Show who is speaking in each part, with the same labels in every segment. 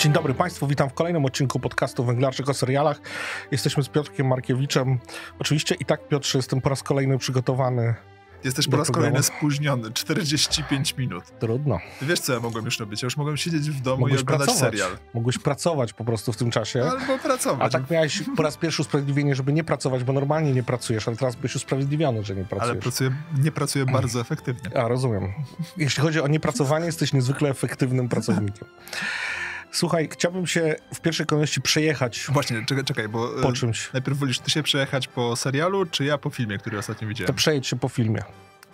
Speaker 1: Dzień dobry Państwu, witam w kolejnym odcinku podcastu Węglarczyk o serialach. Jesteśmy z Piotrkiem Markiewiczem. Oczywiście i tak Piotrze, jestem po raz kolejny przygotowany. Jesteś po raz programu. kolejny
Speaker 2: spóźniony, 45 minut. Trudno. Ty wiesz co ja mogłem już robić? Ja już mogłem siedzieć w domu i oglądać pracować. serial.
Speaker 1: Mogłeś pracować po prostu w tym czasie. Albo pracować. A tak miałeś po raz pierwszy usprawiedliwienie, żeby nie pracować, bo normalnie nie pracujesz, ale teraz byś usprawiedliwiony, że nie pracujesz. Ale pracuję, nie pracuję bardzo efektywnie. A, rozumiem. Jeśli chodzi o niepracowanie, jesteś niezwykle efektywnym pracownikiem. Słuchaj, chciałbym się w pierwszej kolejności przejechać.
Speaker 2: Właśnie, czekaj, czekaj bo. E, po czymś. Najpierw wolisz ty się przejechać po serialu, czy ja po filmie, który ostatnio widziałem? To
Speaker 1: przejedź się po filmie.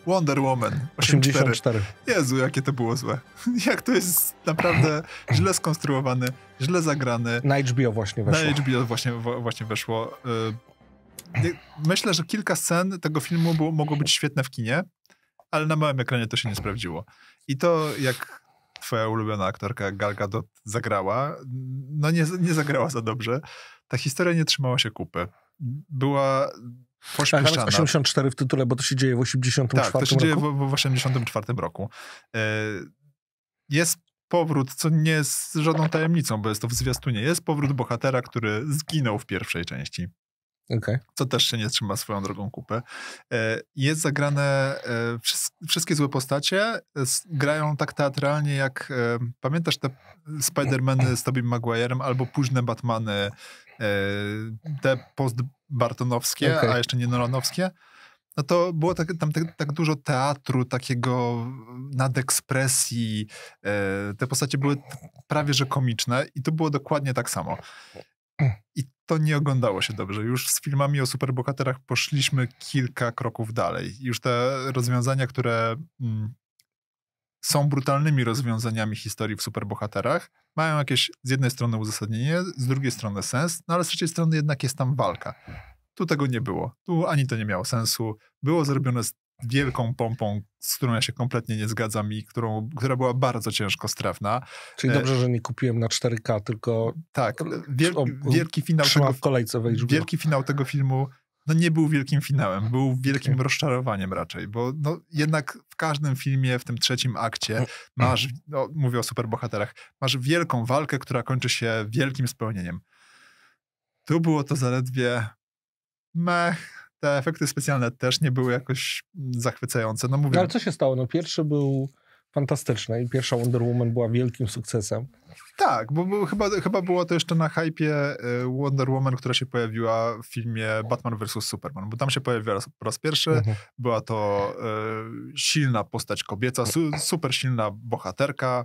Speaker 2: Wonder Woman 84. 84. Jezu, jakie to było złe. Jak to jest naprawdę źle skonstruowany, źle zagrany. Na HBO właśnie weszło. Na HBO właśnie, właśnie weszło. E, myślę, że kilka scen tego filmu było, mogło być świetne w kinie, ale na małym ekranie to się nie sprawdziło. I to, jak twoja ulubiona aktorka Gal Gadot zagrała. No nie, nie zagrała za dobrze. Ta historia nie trzymała się kupy. Była tak,
Speaker 1: pośpieszana. Tak, 84 w tytule, bo to się dzieje w 84 roku. Tak, to się dzieje roku?
Speaker 2: w, w 84 roku. Jest powrót, co nie jest żadną tajemnicą, bo jest to w zwiastunie. Jest powrót bohatera, który zginął w pierwszej części. Okay. To też się nie trzyma swoją drogą kupy. E, jest zagrane, e, wszystkie złe postacie e, grają tak teatralnie jak, pamiętasz te Spidermany z Tobim Maguirem albo późne Batmany, te post-Bartonowskie, okay. a jeszcze nie Nolanowskie? No to było tak, tam tak, tak, dużo teatru, takiego nadekspresji. Te postacie były prawie że komiczne i to było dokładnie tak samo. I to nie oglądało się dobrze. Już z filmami o superbohaterach poszliśmy kilka kroków dalej. Już te rozwiązania, które mm, są brutalnymi rozwiązaniami historii w superbohaterach, mają jakieś z jednej strony uzasadnienie, z drugiej strony sens, no ale z trzeciej strony jednak jest tam walka. Tu tego nie było. Tu ani to nie miało sensu. Było zrobione z wielką pompą, z którą ja się kompletnie nie zgadzam i którą, która była bardzo ciężko strefna. Czyli dobrze, e, że nie kupiłem na 4K, tylko... Tak, wiel, wielki finał... Tego, w kolejce w Wielki finał tego filmu no nie był wielkim finałem, był wielkim okay. rozczarowaniem raczej, bo no, jednak w każdym filmie, w tym trzecim akcie no. masz, no, mówię o superbohaterach, masz wielką walkę, która kończy się wielkim spełnieniem. Tu było to zaledwie mech, te efekty specjalne też nie były
Speaker 1: jakoś zachwycające. No, mówię... No, ale co się stało? No pierwszy był fantastyczny i pierwsza Wonder Woman była wielkim sukcesem.
Speaker 2: Tak, bo, bo chyba, chyba było to jeszcze na hypie y, Wonder Woman, która się pojawiła w filmie Batman vs. Superman, bo tam się pojawiła raz, po raz pierwszy. Mhm. Była to y, silna postać kobieca, su, super silna bohaterka,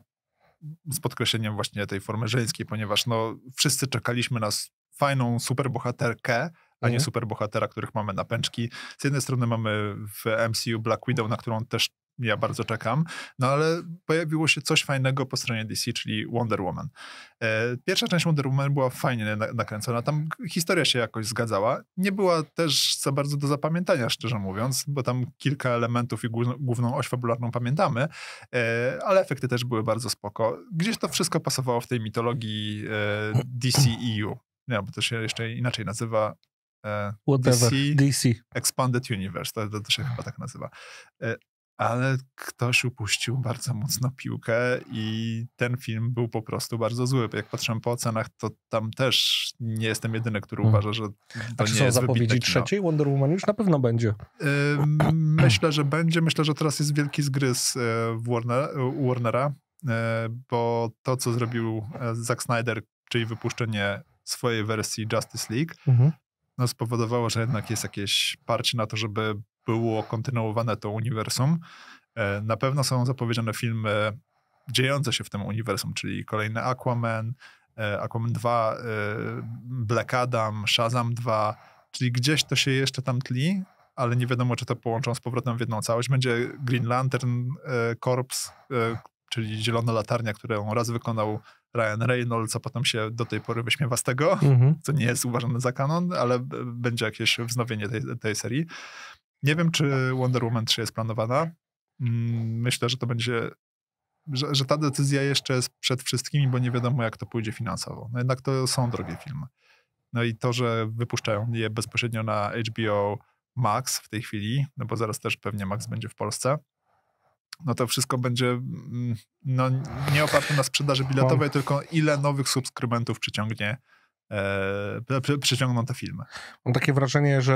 Speaker 2: z podkreśleniem właśnie tej formy żeńskiej, ponieważ no, wszyscy czekaliśmy na fajną superbohaterkę, a nie mhm. superbohatera, których mamy na pęczki. Z jednej strony mamy w MCU Black Widow, na którą też ja bardzo czekam, no ale pojawiło się coś fajnego po stronie DC, czyli Wonder Woman. E, pierwsza część Wonder Woman była fajnie nakręcona, tam historia się jakoś zgadzała. Nie była też za bardzo do zapamiętania, szczerze mówiąc, bo tam kilka elementów i główną oś fabularną pamiętamy, e, ale efekty też były bardzo spoko. Gdzieś to wszystko pasowało w tej mitologii e, DCEU, nie, bo to się jeszcze inaczej nazywa E, DC, DC. Expanded Universe, to, to się chyba tak nazywa. E, ale ktoś upuścił bardzo mocno piłkę i ten film był po prostu bardzo zły. Jak patrzę po ocenach, to tam też nie jestem jedyny, który hmm. uważa, że to A nie są jest zapowiedzi trzeciej?
Speaker 1: Wonder Woman już na pewno będzie. E,
Speaker 2: myślę, że będzie. Myślę, że teraz jest wielki zgryz Warner, Warnera, bo to, co zrobił Zack Snyder, czyli wypuszczenie swojej wersji Justice League, mhm no, spowodowało, że jednak jest jakieś parcie na to, żeby było kontynuowane to uniwersum. E, na pewno są zapowiedziane filmy dziejące się w tym uniwersum, czyli kolejny Aquaman, e, Aquaman 2, e, Black Adam, Shazam 2, czyli gdzieś to się jeszcze tam tli, ale nie wiadomo, czy to połączą z powrotem w jedną całość. Będzie Green Lantern Corps, czyli Zielona Latarnia, którą raz wykonał Ryan Reynolds, a potem się do tej pory wyśmiewa z tego, co mhm. nie jest uważane za kanon, ale będzie jakieś wznowienie tej, tej serii. Nie wiem, czy Wonder Woman 3 jest planowana. Mm, myślę, że to będzie że, że, ta decyzja jeszcze jest przed wszystkimi, bo nie wiadomo, jak to pójdzie finansowo. No jednak to są drogie filmy. No i to, że wypuszczają je bezpośrednio na HBO Max w tej chwili, no bo zaraz też pewnie Max będzie w Polsce, no to wszystko będzie mm, no, nie oparte na sprzedaży biletowej, Mam... tylko ile nowych subskrybentów przyciągnie e, przyciągną te filmy.
Speaker 1: Mam takie wrażenie, że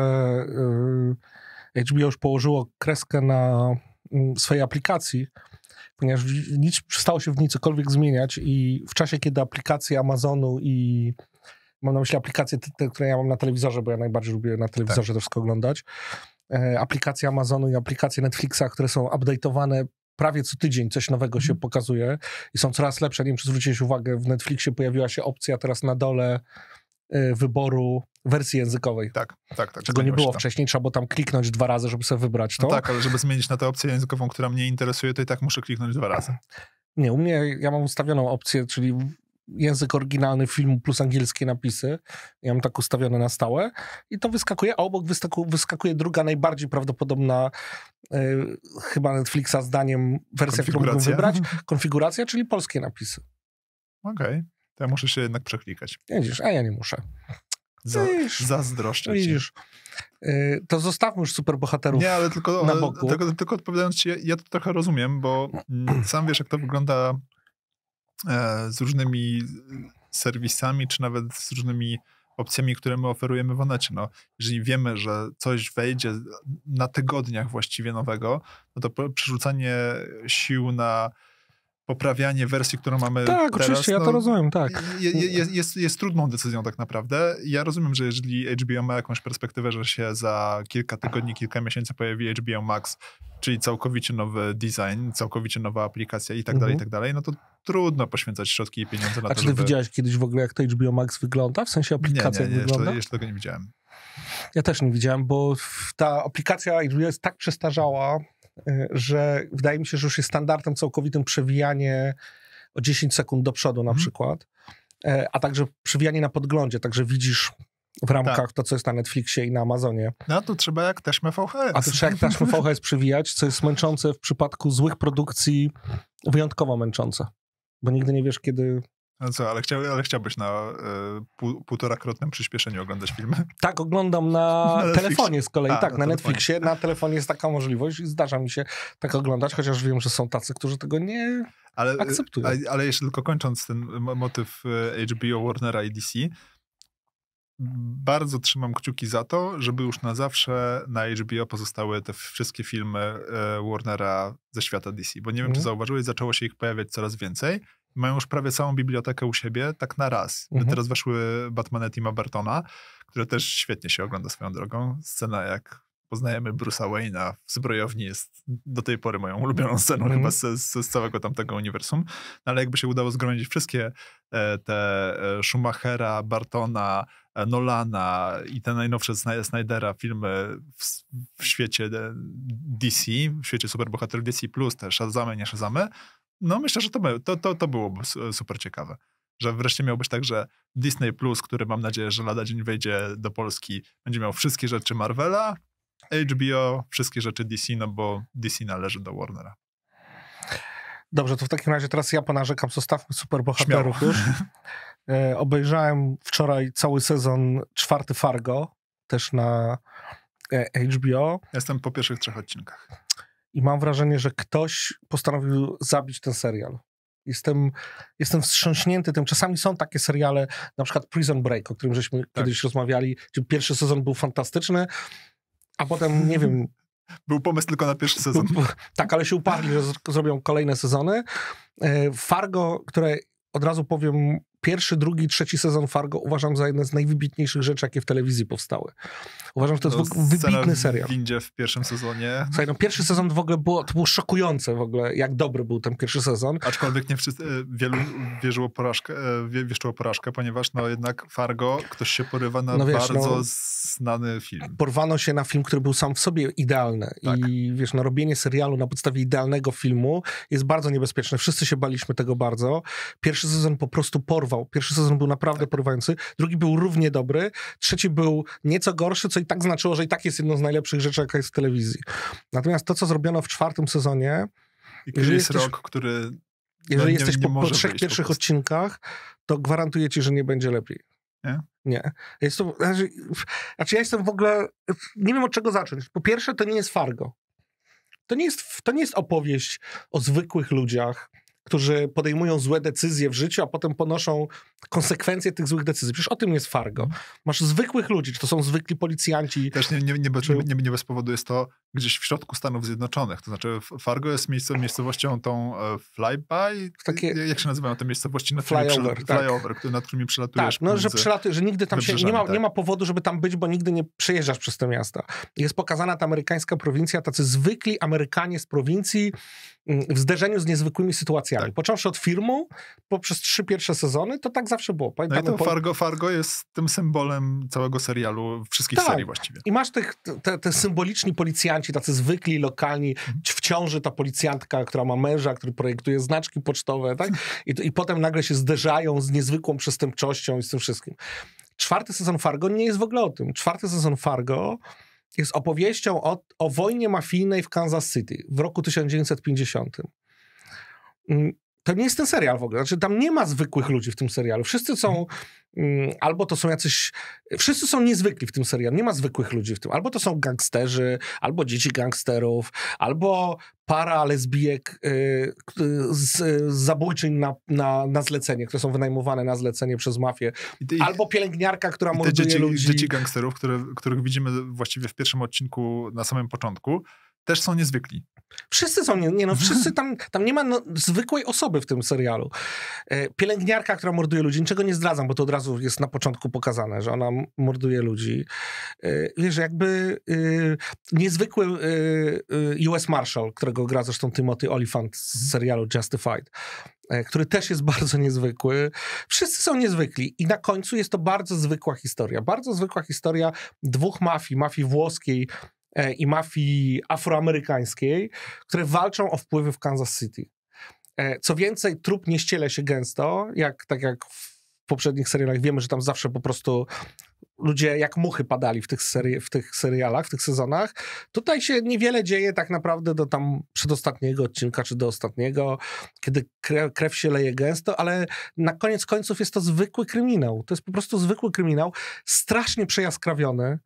Speaker 1: e, HBO już położyło kreskę na mm, swojej aplikacji, ponieważ nic przestało się w niej cokolwiek zmieniać i w czasie, kiedy aplikacje Amazonu i mam na myśli aplikacje, te, które ja mam na telewizorze, bo ja najbardziej lubię na telewizorze tak. to wszystko oglądać, E, aplikacje Amazonu i aplikacje Netflixa, które są update'owane prawie co tydzień coś nowego się mhm. pokazuje i są coraz lepsze. Nie wiem, czy zwróciłeś uwagę, w Netflixie pojawiła się opcja teraz na dole e, wyboru wersji językowej. Tak,
Speaker 2: tak, tak. Czego nie było tak.
Speaker 1: wcześniej, trzeba było tam kliknąć dwa razy, żeby sobie wybrać to. No tak,
Speaker 2: ale żeby zmienić na tę opcję językową, która mnie interesuje, to i tak muszę kliknąć dwa razy.
Speaker 1: Nie, u mnie ja mam ustawioną opcję, czyli język oryginalny filmu plus angielskie napisy. Ja mam tak ustawione na stałe. I to wyskakuje, a obok wyskaku, wyskakuje druga najbardziej prawdopodobna e, chyba Netflixa zdaniem wersja, którą mam wybrać. Konfiguracja, czyli polskie napisy. Okej. Okay. To ja muszę się jednak przeklikać. Widzisz, a ja nie muszę. Za, widzisz, zazdroszczę widzisz. E, to zostawmy już superbohaterów nie, ale tylko, na boku. Tylko,
Speaker 2: tylko odpowiadając ci, ja, ja to trochę rozumiem, bo mm, sam wiesz, jak to wygląda E, z różnymi serwisami, czy nawet z różnymi opcjami, które my oferujemy w Onecie. No, jeżeli wiemy, że coś wejdzie na tygodniach właściwie nowego, no to przerzucanie sił na poprawianie wersji, którą mamy tak, teraz. Tak, oczywiście, ja to no, rozumiem, tak. Je, je, jest, jest, trudną decyzją tak naprawdę. Ja rozumiem, że jeżeli HBO ma jakąś perspektywę, że się za kilka tygodni, kilka miesięcy pojawi HBO Max, czyli całkowicie nowy design, całkowicie nowa aplikacja i tak dalej, i mhm. tak dalej, no to trudno poświęcać środki i pieniądze na A to, A czy żeby... widziałeś
Speaker 1: kiedyś w ogóle, jak to HBO Max wygląda? W sensie aplikacja nie, nie, nie, wygląda? Jeszcze, jeszcze tego nie widziałem. Ja też nie widziałem, bo ta aplikacja HBO jest tak przestarzała, E, że wydaje mi się, że już jest standardem całkowitym przewijanie o 10 sekund do przodu na mhm. przykład, e, a także przewijanie na podglądzie, także widzisz w ramkach tak. to, co jest na Netflixie i na Amazonie.
Speaker 2: No to trzeba jak taśmę VHS. A to trzeba jak taśmę
Speaker 1: VHS przewijać, co jest męczące w przypadku złych produkcji, wyjątkowo męczące, bo nigdy nie wiesz, kiedy
Speaker 2: no co, ale, chciał, ale chciałbyś na y, półtorakrotnym przyspieszeniu oglądać filmy?
Speaker 1: Tak, oglądam na, na telefonie z kolei, A, tak, na, na Netflixie. Telefonie. Na telefonie jest taka możliwość i zdarza mi się tak oglądać, chociaż wiem, że są tacy, którzy tego nie ale, e, akceptują. Ale,
Speaker 2: ale jeszcze tylko kończąc ten motyw e, HBO, Warnera i DC, bardzo trzymam kciuki za to, żeby już na zawsze na HBO pozostały te wszystkie filmy Warnera ze świata DC, bo nie wiem, mm. czy mhm. zauważyłeś, zaczęło się ich pojawiać coraz więcej mają już prawie całą bibliotekę u siebie, tak na raz. Mhm. Teraz weszły Batmany Tima Bartona, które też świetnie się ogląda swoją drogą. Scena jak poznajemy Bruce'a Wayne'a w zbrojowni jest do tej pory moją ulubioną sceną mhm. chyba z, z całego tamtego uniwersum. No, ale jakby się udało zgromadzić wszystkie e, te e, Schumachera, Bartona, e, Nolana i te najnowsze Snydera filmy w, w świecie DC, w świecie superbohaterów DC+, plus te Shazamy, nie Shazamy, no myślę, że to, by, to, to, to byłoby super ciekawe. Że wreszcie miałbyś tak, że Disney Plus, który mam nadzieję, że lada dzień wejdzie do Polski, będzie miał wszystkie rzeczy Marvela, HBO, wszystkie rzeczy DC, no bo DC należy do Warnera.
Speaker 1: Dobrze, to w takim razie teraz ja ponarzekam, zostawmy superbohaterów bohaterów już. E, obejrzałem wczoraj cały sezon czwarty Fargo, też na e, HBO. Jestem po pierwszych trzech odcinkach. I mam wrażenie, że ktoś postanowił zabić ten serial. Jestem, jestem wstrząśnięty tym. Czasami są takie seriale, na przykład Prison Break, o którym żeśmy tak. kiedyś rozmawiali. Pierwszy sezon był fantastyczny, a potem, nie wiem... Był pomysł tylko na pierwszy sezon. Tak, ale się uparli, że zrobią kolejne sezony. E, Fargo, które od razu powiem, pierwszy, drugi, trzeci sezon Fargo uważam za jedne z najwybitniejszych rzeczy, jakie w telewizji powstały. Uważam, że to no, jest wybitny serial. w
Speaker 2: windzie w pierwszym sezonie. Słuchaj, no pierwszy
Speaker 1: sezon w ogóle było, to było szokujące w ogóle, jak dobry był ten pierwszy sezon. Aczkolwiek nie wszyscy,
Speaker 2: e, wielu wierzyło porażkę, e, wierzyło porażkę, ponieważ no jednak Fargo, ktoś się porywa na no, wiesz, bardzo no,
Speaker 1: znany film. Porwano się na film, który był sam w sobie idealny tak. i wiesz, no robienie serialu na podstawie idealnego filmu jest bardzo niebezpieczne. Wszyscy się baliśmy tego bardzo. Pierwszy sezon po prostu porwał Pierwszy sezon był naprawdę tak. porywający, drugi był równie dobry, trzeci był nieco gorszy, co i tak znaczyło, że i tak jest jedną z najlepszych rzeczy, jaka jest w telewizji. Natomiast to, co zrobiono w czwartym sezonie... I jest jesteś, Rock,
Speaker 2: który... Jeżeli nie, jesteś nie, po, po trzech pierwszych po
Speaker 1: odcinkach, to gwarantuję ci, że nie będzie lepiej. Nie? Nie. Jest to, znaczy, znaczy, ja jestem w ogóle... Nie wiem, od czego zacząć. Po pierwsze, to nie jest Fargo. To nie jest, to nie jest opowieść o zwykłych ludziach, którzy podejmują złe decyzje w życiu, a potem ponoszą konsekwencje tych złych decyzji. Przecież o tym jest Fargo. Mhm. Masz zwykłych ludzi, czy to są zwykli policjanci. Też nie, nie, nie, czy... nie, nie bez powodu jest to gdzieś w
Speaker 2: środku Stanów Zjednoczonych. To znaczy Fargo jest miejsce, miejscowością tą e, flyby, Takie... jak się nazywają te miejscowości? Nad flyover, przy, tak. nad którymi przelatujesz. Tak, no, że, że nigdy tam się, nie ma, tak.
Speaker 1: nie ma powodu, żeby tam być, bo nigdy nie przejeżdżasz przez te miasta. Jest pokazana ta amerykańska prowincja, tacy zwykli Amerykanie z prowincji mm, w zderzeniu z niezwykłymi sytuacjami produkcjami. Tak. Począwszy od filmu, poprzez trzy pierwsze sezony, to tak zawsze było. Pamiętamy, no i to Fargo,
Speaker 2: Fargo jest tym symbolem całego serialu, wszystkich tak. serii właściwie.
Speaker 1: I masz tych, te, te symboliczni policjanci, tacy zwykli, lokalni, mhm. w ciąży ta policjantka, która ma męża, który projektuje znaczki pocztowe, tak? I, I potem nagle się zderzają z niezwykłą przestępczością i z tym wszystkim. Czwarty sezon Fargo nie jest w ogóle o tym. Czwarty sezon Fargo jest opowieścią o, o wojnie mafijnej w Kansas City w roku 1950. Mm, to nie jest ten serial w ogóle. Znaczy, tam nie ma zwykłych ludzi w tym serialu. Wszyscy są, mhm. mm, albo to są jacyś, wszyscy są niezwykli w tym serialu. Nie ma zwykłych ludzi w tym. Albo to są gangsterzy, albo dzieci gangsterów, albo para lesbijek y, z, z zabójczyń na, na, na zlecenie, które są wynajmowane na zlecenie przez mafię. albo pielęgniarka, która morduje dzieci, ludzi. dzieci
Speaker 2: gangsterów, które, których widzimy właściwie w pierwszym odcinku na samym początku
Speaker 1: też są niezwykli. Wszyscy są, nie, nie no, wszyscy tam, tam nie ma no, zwykłej osoby w tym serialu. E, pielęgniarka, która morduje ludzi, niczego nie zdradzam, bo to od razu jest na początku pokazane, że ona morduje ludzi. E, wiesz, jakby e, niezwykły e, US Marshal, którego gra zresztą Timothy Olyphant z mhm. serialu Justified który też jest bardzo niezwykły. Wszyscy są niezwykli i na końcu jest to bardzo zwykła historia. Bardzo zwykła historia dwóch mafii, mafii włoskiej E, i mafii afroamerykańskiej, które walczą o wpływy w Kansas City. E, co więcej, trup nie ściele się gęsto, jak, tak jak w poprzednich serialach wiemy, że tam zawsze po prostu ludzie jak muchy padali w tych, seri- w tych serialach, w tych sezonach. Tutaj się niewiele dzieje tak naprawdę do tam przedostatniego odcinka, czy do ostatniego, kiedy krew, krew się leje gęsto, ale na koniec końców jest to zwykły kryminał. To jest po prostu zwykły kryminał, strasznie przejaskrawiony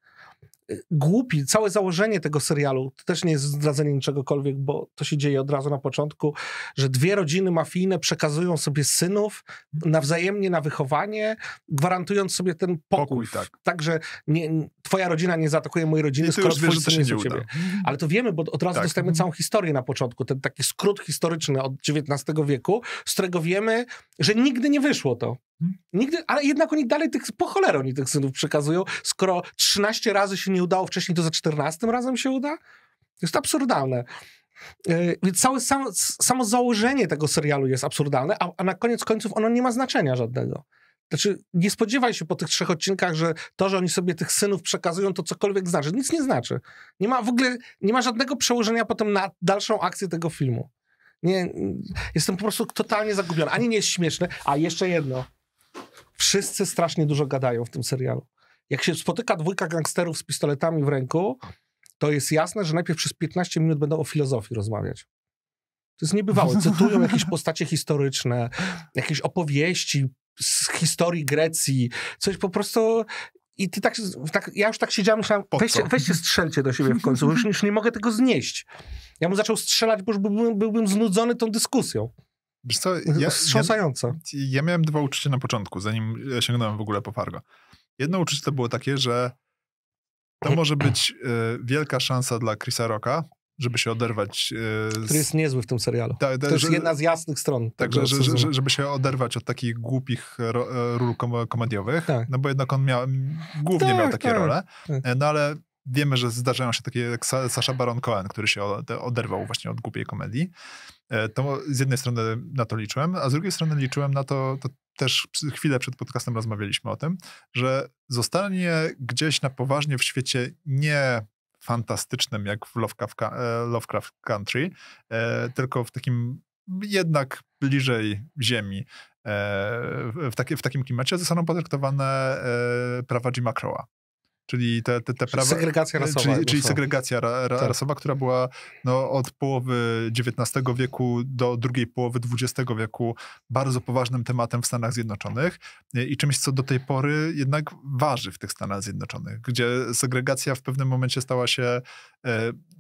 Speaker 1: głupi, całe założenie tego serialu, to też nie jest zdradzenie niczegokolwiek, bo to się dzieje od razu na początku, że dwie rodziny mafijne przekazują sobie synów nawzajemnie na wychowanie, gwarantując sobie ten pokój. pokój tak. Także twoja rodzina nie zaatakuje mojej rodziny, skoro twój wiesz, syn jest u ciebie. Ale to wiemy, bo od razu tak. dostajemy całą historię na początku, ten taki skrót historyczny od XIX wieku, z którego wiemy, że nigdy nie wyszło to. Mhm. Nigdy, ale jednak oni dalej tych, po cholerę oni tych synów przekazują, skoro 13 razy się nie udało wcześniej, to za 14 razem się uda? Jest to absurdalne. E, więc całe samo założenie tego serialu jest absurdalne, a, a, na koniec końców ono nie ma znaczenia żadnego. Znaczy, nie spodziewaj się po tych trzech odcinkach, że to, że oni sobie tych synów przekazują, to cokolwiek znaczy. Nic nie znaczy. Nie ma w ogóle, nie ma żadnego przełożenia potem na dalszą akcję tego filmu. Nie, jestem po prostu totalnie zagubiony. Ani nie jest śmieszne, a jeszcze jedno. Wszyscy strasznie dużo gadają w tym serialu. Jak się spotyka dwójka gangsterów z pistoletami w ręku, to jest jasne, że najpierw przez 15 minut będą o filozofii rozmawiać. To jest niebywałe. Cytują jakieś postacie historyczne, jakieś opowieści z historii Grecji, coś po prostu... I ty tak, tak ja już tak siedziałem, myślałem, weźcie, weźcie strzelcie do siebie w końcu, już, już nie mogę tego znieść. Ja bym zaczął strzelać, bo już byłbym, byłbym znudzony tą dyskusją. Wiesz co, ja, Ja,
Speaker 2: ja miałem dwa uczucia na początku, zanim sięgnąłem w ogóle po Fargo. Jedno uczucie to było takie, że to może być y, wielka szansa dla Chrisa Rocka, żeby się
Speaker 1: oderwać. Y, z... Który jest niezły w tym serialu. Ta, ta, to jest że, jedna z jasnych stron. Także, że, że,
Speaker 2: żeby się oderwać od takich głupich ro, e, ról kom komediowych, tak. no bo jednak on miał,
Speaker 1: głównie tak, miał takie tak, role, tak.
Speaker 2: no ale wiemy, że zdarzają się takie jak Sasha Baron Cohen, który się oderwał właśnie od głupiej komedii. E, to z jednej strony na to liczyłem, a z drugiej strony liczyłem na to, to też chwilę przed podcastem rozmawialiśmy o tym, że zostanie gdzieś na poważnie w świecie nie fantastycznym jak w Lovecraft e, Country, e, tylko w takim jednak bliżej ziemi, w, taki, w takim klimacie zostaną potraktowane prawa Jima Crowa czyli te, te, te prawa... Segregacja e, rasowa. Czyli, czyli segregacja ra, ra, tak. rasowa, która była no, od połowy XIX wieku do drugiej połowy XX wieku bardzo poważnym tematem w Stanach Zjednoczonych e, i czymś, co do tej pory jednak waży w tych Stanach Zjednoczonych, gdzie segregacja w pewnym momencie stała się e,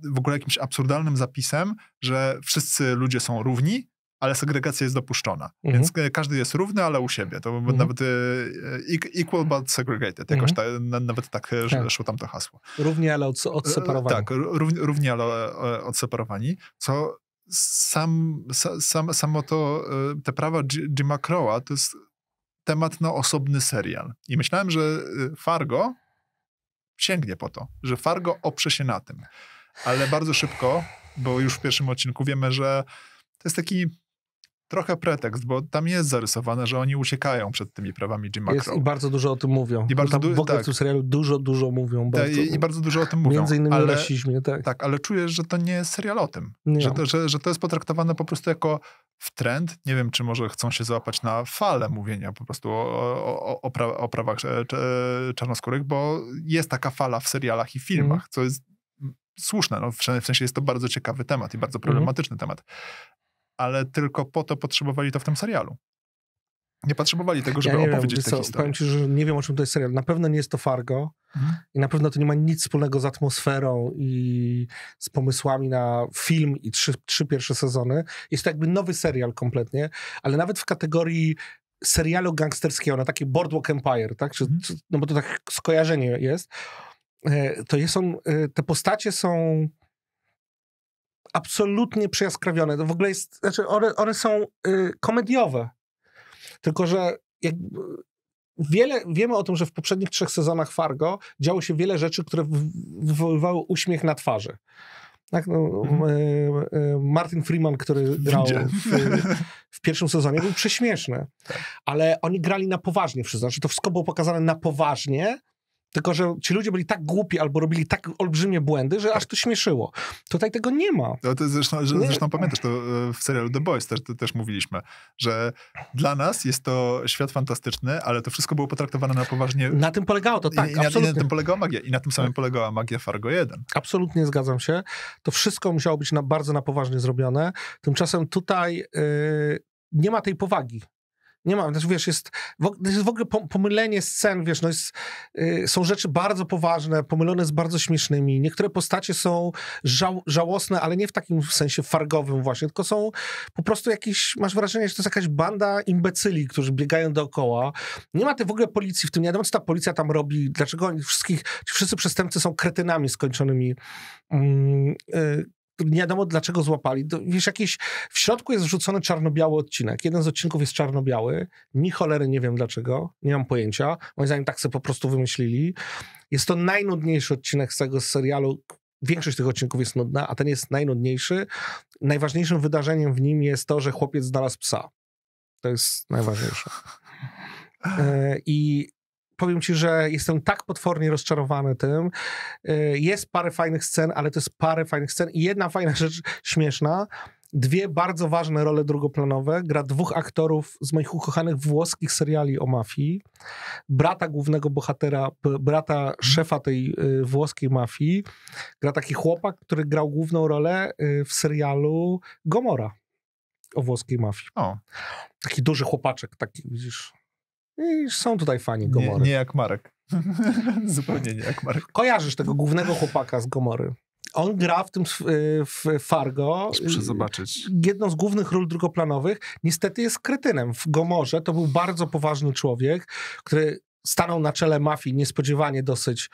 Speaker 2: w ogóle jakimś absurdalnym zapisem, że wszyscy ludzie są równi, ale segregacja jest dopuszczona. Mhm. Więc e, każdy jest równy, ale u siebie. To mhm. nawet e, e, equal but segregated. Jakoś mhm. ta, nawet tak, tak szło tam to hasło. Równie, ale od, odseparowani. Tak, równie, równie, ale odseparowani, co sam, sam, samo to, te prawa Jima Crowa to jest temat na osobny serial. I myślałem, że Fargo sięgnie po to, że Fargo oprze się na tym. Ale bardzo szybko, bo już w pierwszym odcinku wiemy, że to jest taki trochę pretekst, bo tam jest zarysowane, że oni uciekają przed tymi prawami Jima Crow. I
Speaker 1: bardzo dużo o tym mówią. I bardzo du- w ogóle tak. w serialu dużo, dużo mówią. Bardzo, i, bardzo dużo o tym mówią. Między innymi ale, o rasizmie, tak.
Speaker 2: Tak, ale czujesz, że to nie jest serial o tym. Że, że, że, to jest potraktowane po prostu jako w trend. Nie wiem, czy może chcą się złapać na falę mówienia po prostu o, o, o, pra o prawach czarnoskórych, bo jest taka fala w serialach i filmach, mm. co jest mm, słuszne. No, w sensie jest to bardzo ciekawy temat i bardzo mhm. problematyczny mm. temat ale tylko po to potrzebowali to w tym serialu. Nie potrzebowali tego, żeby ja opowiedzieć tę historię. Powiem
Speaker 1: ci, że nie wiem, o czym to jest serial. Na pewno nie jest to Fargo mhm. i na pewno to nie ma nic wspólnego z atmosferą i z pomysłami na film i trzy, trzy pierwsze sezony. Jest to jakby nowy serial kompletnie, ale nawet w kategorii serialu gangsterskiego, na taki Boardwalk Empire, tak? Czy, mhm. No bo to tak skojarzenie jest. E, to jest on, e, te postacie są absolutnie przejaskrawione. To w ogóle jest, znaczy one, one są y, komediowe. Tylko, że wiele, wiemy o tym, że w poprzednich trzech sezonach Fargo działo się wiele rzeczy, które wywoływały uśmiech na twarzy. Tak, no, mhm. Y, y, Martin Freeman, który grał w, w, pierwszym sezonie, był prześmieszny. Tak. Ale oni grali na poważnie wszystko. Znaczy, to wszystko było pokazane na poważnie, tylko, że ci ludzie byli tak głupi albo robili tak olbrzymie błędy, że aż to śmieszyło. Tutaj tego nie ma. To, no to zresztą, zresztą pamiętasz
Speaker 2: to e, w serialu The Boys też, też mówiliśmy, że dla nas jest to świat fantastyczny, ale to wszystko było potraktowane na poważnie. Na tym polegało to, tak. I, absolutnie. na, i na tym polegała magia. I na tym samym tak. polegała magia Fargo 1.
Speaker 1: Absolutnie zgadzam się. To wszystko musiało być na, bardzo na poważnie zrobione. Tymczasem tutaj yy, nie ma tej powagi. Nie mam, znaczy, wiesz, jest w, jest znaczy, w ogóle pomylenie scen, wiesz, no jest, y, są rzeczy bardzo poważne, pomylone z bardzo śmiesznymi. Niektóre postacie są żał, żałosne, ale nie w takim sensie fargowym właśnie, tylko są po prostu jakieś, masz wrażenie, że to jest jakaś banda imbecyli, którzy biegają dookoła. Nie ma tej w ogóle policji w tym, nie wiadomo, co ta policja tam robi, dlaczego oni wszystkich, ci wszyscy przestępcy są kretynami skończonymi, mm, y, y, nie wiadomo dlaczego złapali. To, wiesz, jakieś, w środku jest wrzucony czarno-biały odcinek. Jeden z odcinków jest czarno-biały. Ni cholery nie wiem dlaczego, nie mam pojęcia. Moim zdaniem tak sobie po prostu wymyślili. Jest to najnudniejszy odcinek z tego serialu. Większość tych odcinków jest nudna, a ten jest najnudniejszy. Najważniejszym wydarzeniem w nim jest to, że chłopiec znalazł psa. To jest najważniejsze. E, I powiem ci, że jestem tak potwornie rozczarowany tym. Y, jest parę fajnych scen, ale to jest parę fajnych scen i jedna fajna rzecz śmieszna. Dwie bardzo ważne role drugoplanowe. Gra dwóch aktorów z moich ukochanych włoskich seriali o mafii. Brata głównego bohatera, brata szefa tej y, włoskiej mafii. Gra taki chłopak, który grał główną rolę y, w serialu Gomora o włoskiej mafii. O. Taki duży chłopaczek, taki widzisz, i są tutaj fani Gomory. Nie, nie jak Marek. Zupełnie nie jak Marek. Kojarzysz tego głównego chłopaka z Gomory. On gra w tym w Fargo. Muszę y, zobaczyć. Jedną z głównych ról drugoplanowych. Niestety jest kretynem. W Gomorze to był bardzo poważny człowiek, który stanął na czele mafii niespodziewanie dosyć